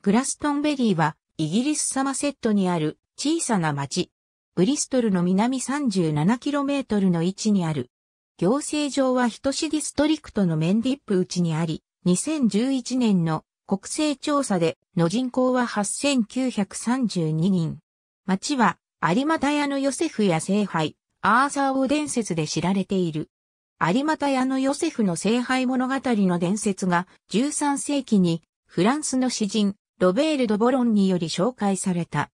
グラストンベリーはイギリスサマセットにある小さな町。ブリストルの南 37km の位置にある。行政上は人志ディストリクトのメンディップ内にあり、2011年の国勢調査での人口は8932人。町は有股屋のヨセフや聖杯、アーサー王伝説で知られている。有股屋のヨセフの聖杯物語の伝説が13世紀にフランスの詩人ロベール・ド・ボロンにより紹介された。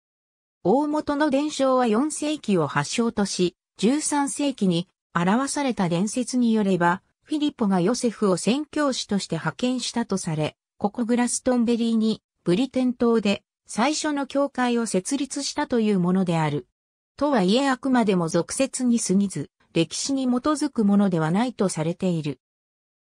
大元の伝承は4世紀を発祥とし、13世紀に表された伝説によれば、フィリポがヨセフを宣教師として派遣したとされ、ここグラストンベリーにブリテン島で最初の教会を設立したというものである。とはいえあくまでも俗説に過ぎず、歴史に基づくものではないとされている。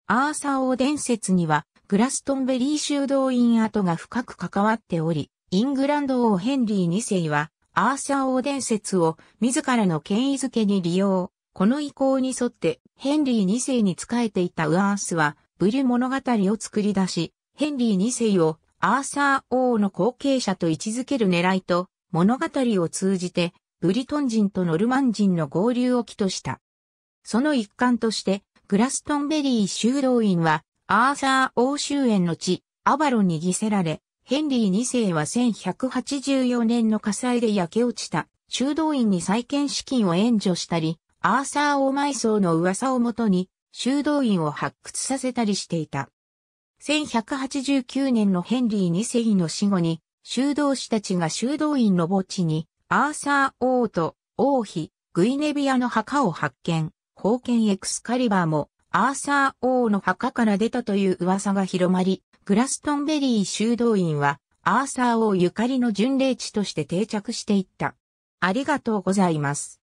アーサー王伝説には、グラストンベリー修道院跡が深く関わっており、イングランド王ヘンリー2世は、アーサー王伝説を自らの権威づけに利用。この意向に沿ってヘンリー2世に仕えていたウアースはブリュ物語を作り出し、ヘンリー2世をアーサー王の後継者と位置づける狙いと物語を通じてブリトン人とノルマン人の合流を起とした。その一環としてグラストンベリー修道院はアーサー欧州園の地、アバロに犠牲られ、ヘンリー2世は1184年の火災で焼け落ちた修道院に再建資金を援助したり、アーサー王埋葬の噂をもとに修道院を発掘させたりしていた。1189年のヘンリー2世の死後に、修道士たちが修道院の墓地に、アーサー王と王妃、グイネビアの墓を発見、宝剣エクスカリバーもアーサー王の墓から出たという噂が広まり、グラストンベリー修道院は、アーサー王ゆかりの巡礼地として定着していった。ありがとうございます。